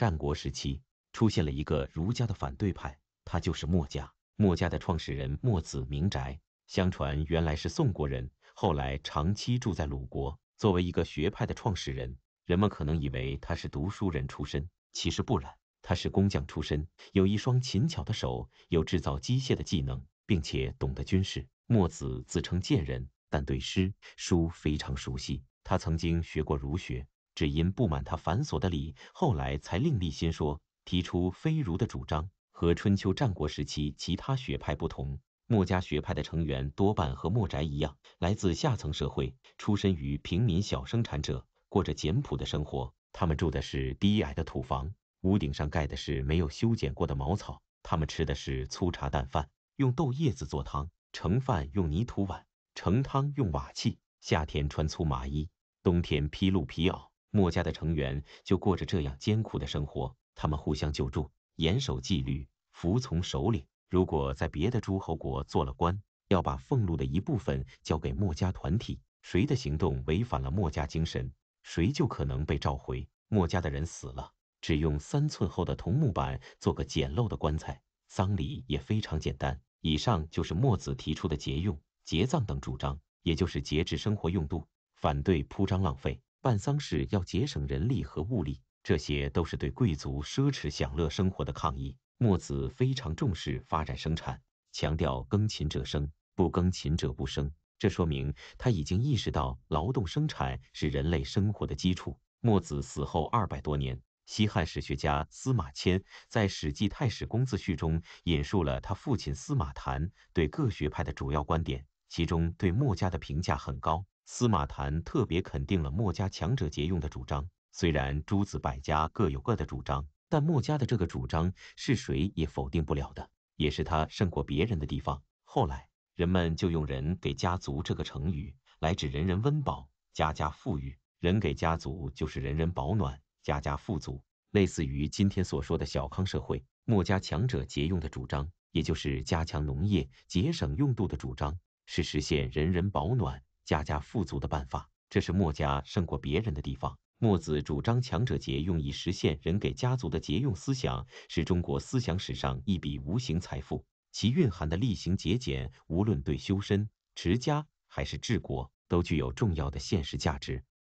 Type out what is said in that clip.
战国时期出现了一个儒家的反对派，他就是墨家。墨家的创始人墨子名翟，相传原来是宋国人，后来长期住在鲁国。作为一个学派的创始人，人们可能以为他是读书人出身，其实不然，他是工匠出身，有一双勤巧的手，有制造机械的技能，并且懂得军事。墨子自称贱人，但对诗书非常熟悉，他曾经学过儒学。只因不满他繁琐的礼，后来才另立新说，提出非儒的主张，和春秋战国时期其他学派不同。墨家学派的成员多半和墨翟一样，来自下层社会，出身于平民小生产者，过着简朴的生活。他们住的是低矮的土房，屋顶上盖的是没有修剪过的茅草。他们吃的是粗茶淡饭，用豆叶子做汤，盛饭用泥土碗，盛汤用瓦器。夏天穿粗麻衣，冬天披鹿皮袄。墨家的成员就过着这样艰苦的生活，他们互相救助，严守纪律，服从首领。如果在别的诸侯国做了官，要把俸禄的一部分交给墨家团体。谁的行动违反了墨家精神，谁就可能被召回。墨家的人死了，只用三寸厚的桐木板做个简陋的棺材，丧礼也非常简单。以上就是墨子提出的节用、节葬等主张，也就是节制生活用度，反对铺张浪费。办丧事要节省人力和物力，这些都是对贵族奢侈享乐生活的抗议。墨子非常重视发展生产，强调耕勤者生，不耕勤者不生。这说明他已经意识到劳动生产是人类生活的基础。墨子死后二百多年，西汉史学家司马迁在《史记太史公自序》中引述了他父亲司马谈对各学派的主要观点，其中对墨家的评价很高。司马谈特别肯定了墨家“强者节用”的主张。虽然诸子百家各有各的主张，但墨家的这个主张是谁也否定不了的，也是他胜过别人的地方。后来人们就用“人给家族”这个成语来指人人温饱、家家富裕。“人给家族”就是人人保暖、家家富足，类似于今天所说的小康社会。墨家“强者节用”的主张，也就是加强农业、节省用度的主张，是实现人人保暖。家家富足的办法，这是墨家胜过别人的地方。墨子主张强者节用以实现人给家族的节用思想，是中国思想史上一笔无形财富。其蕴含的厉行节俭，无论对修身、持家还是治国，都具有重要的现实价值。